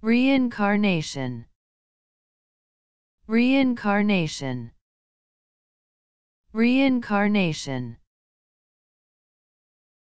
Reincarnation Reincarnation Reincarnation